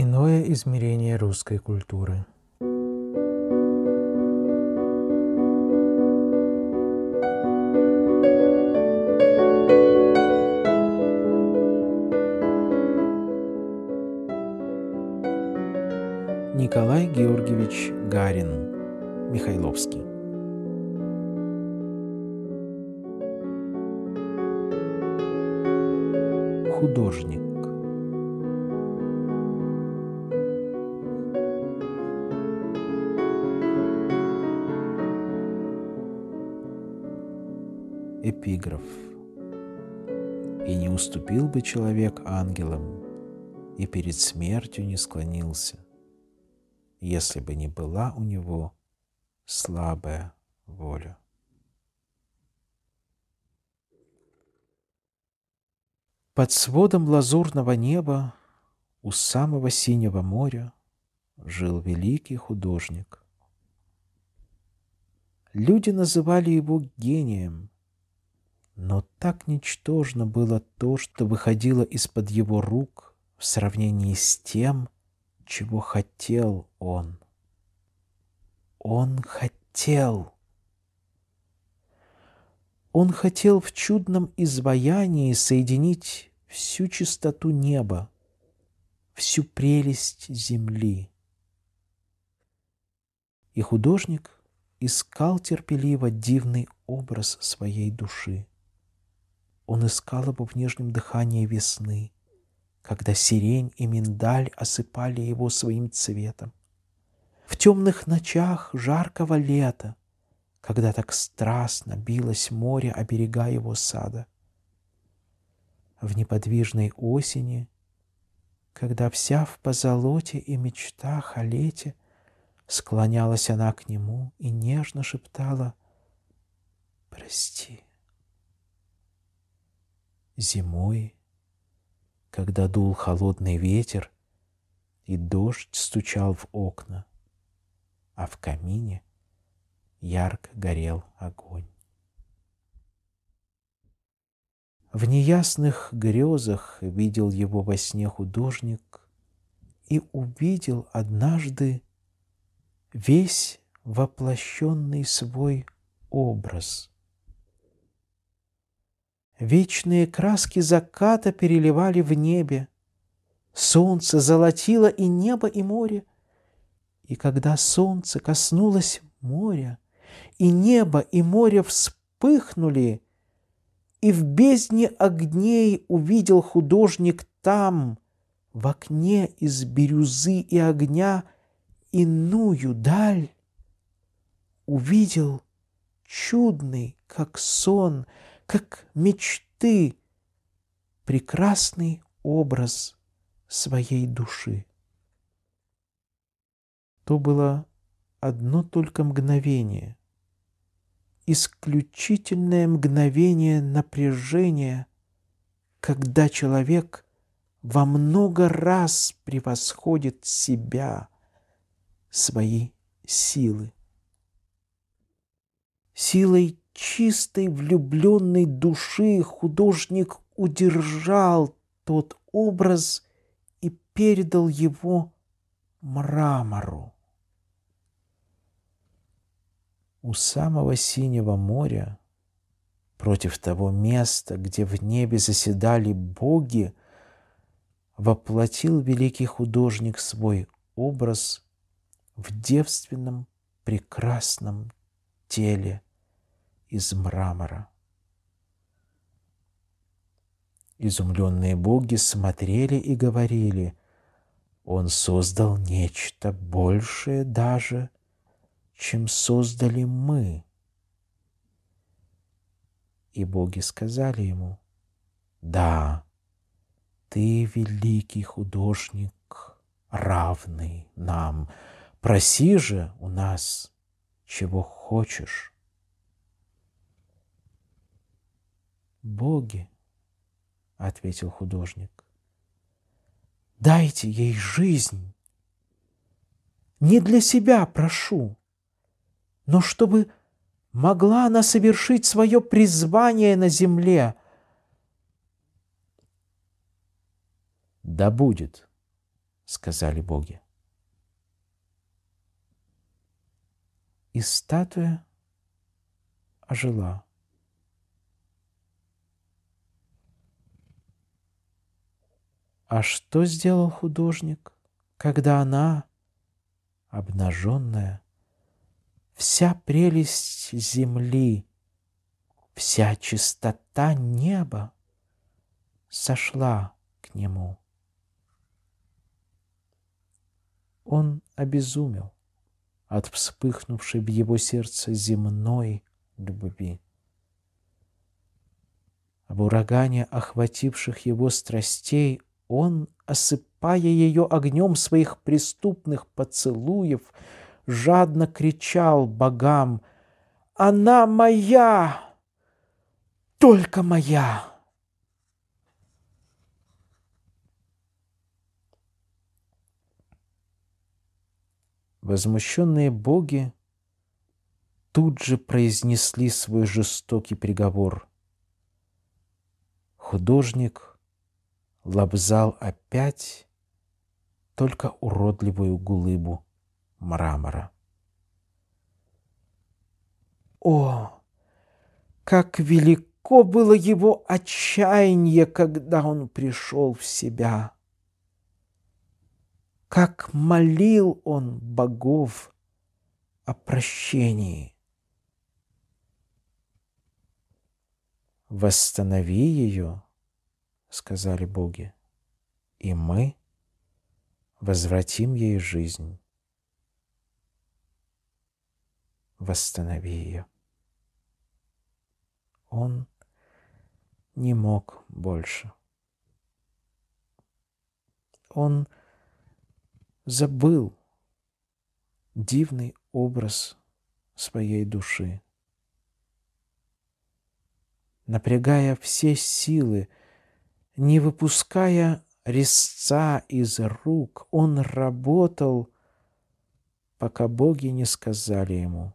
Иное измерение русской культуры. Николай Георгиевич Гарин, Михайловский. Художник. Эпиграф. И не уступил бы человек ангелам, и перед смертью не склонился, если бы не была у него слабая воля. Под сводом лазурного неба у самого синего моря жил великий художник. Люди называли его гением – но так ничтожно было то, что выходило из-под его рук в сравнении с тем, чего хотел он. Он хотел. Он хотел в чудном изваянии соединить всю чистоту неба, всю прелесть земли. И художник искал терпеливо дивный образ своей души он искал его в нежном дыхании весны, когда сирень и миндаль осыпали его своим цветом. В темных ночах жаркого лета, когда так страстно билось море, оберега его сада. В неподвижной осени, когда вся в позолоте и мечтах о лете, склонялась она к нему и нежно шептала «Прости» зимой, когда дул холодный ветер и дождь стучал в окна, а в камине ярко горел огонь. В неясных грезах видел его во сне художник и увидел однажды весь воплощенный свой образ Вечные краски заката переливали в небе. Солнце золотило и небо, и море. И когда солнце коснулось моря, и небо, и море вспыхнули, и в бездне огней увидел художник там, в окне из бирюзы и огня, иную даль. Увидел чудный, как сон, — как мечты, прекрасный образ своей души. То было одно только мгновение, исключительное мгновение напряжения, когда человек во много раз превосходит себя, свои силы. Силой чистой влюбленной души художник удержал тот образ и передал его мрамору. У самого синего моря, против того места, где в небе заседали боги, воплотил великий художник свой образ в девственном прекрасном теле – из мрамора. Изумленные боги смотрели и говорили, «Он создал нечто большее даже, чем создали мы». И боги сказали ему, «Да, ты великий художник, равный нам. Проси же у нас, чего хочешь». боги, — ответил художник. Дайте ей жизнь. Не для себя прошу, но чтобы могла она совершить свое призвание на земле. Да будет, сказали боги. И статуя ожила. А что сделал художник, когда она, обнаженная, вся прелесть земли, вся чистота неба сошла к нему? Он обезумел от вспыхнувшей в его сердце земной любви. Об урагане охвативших его страстей он, осыпая ее огнем своих преступных поцелуев, жадно кричал богам «Она моя! Только моя!» Возмущенные боги тут же произнесли свой жестокий приговор. Художник лобзал опять только уродливую глыбу мрамора. О, как велико было его отчаяние, когда он пришел в себя! Как молил он богов о прощении! Восстанови ее, — сказали боги, — «и мы возвратим ей жизнь». Восстанови ее. Он не мог больше. Он забыл дивный образ своей души. Напрягая все силы, не выпуская резца из рук, он работал, пока боги не сказали ему.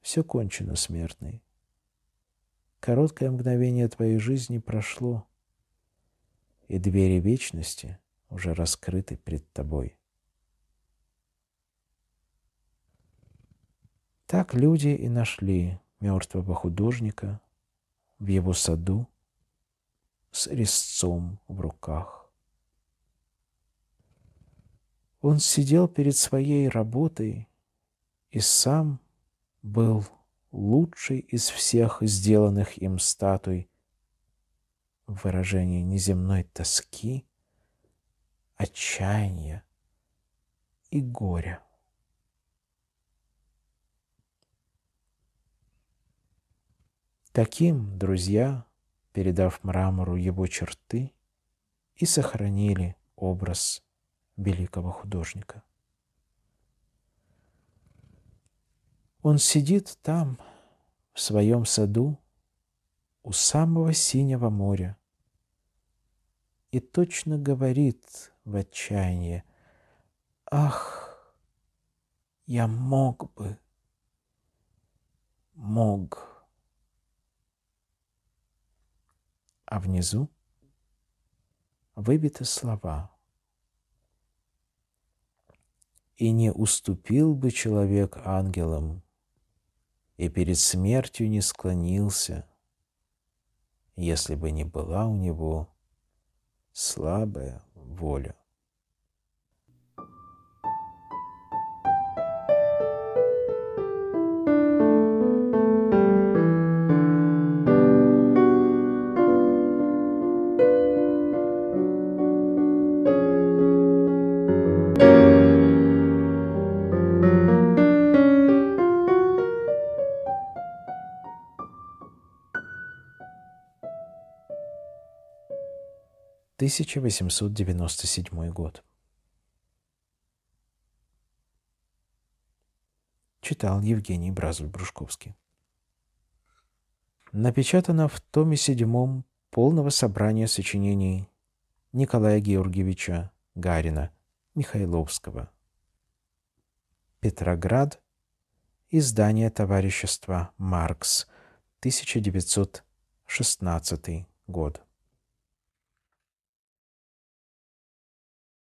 Все кончено, смертный. Короткое мгновение твоей жизни прошло, и двери вечности уже раскрыты пред тобой. Так люди и нашли мертвого художника, в его саду с резцом в руках. Он сидел перед своей работой и сам был лучший из всех сделанных им статуй в выражении неземной тоски, отчаяния и горя. Таким, друзья, передав мрамору его черты, и сохранили образ великого художника. Он сидит там, в своем саду, у самого синего моря, и точно говорит в отчаянии, «Ах, я мог бы, мог». а внизу выбиты слова. «И не уступил бы человек ангелам, и перед смертью не склонился, если бы не была у него слабая воля». 1897 год. Читал Евгений Бразуль-Брушковский. Напечатано в томе седьмом полного собрания сочинений Николая Георгиевича Гарина Михайловского. Петроград. Издание товарищества «Маркс», 1916 год.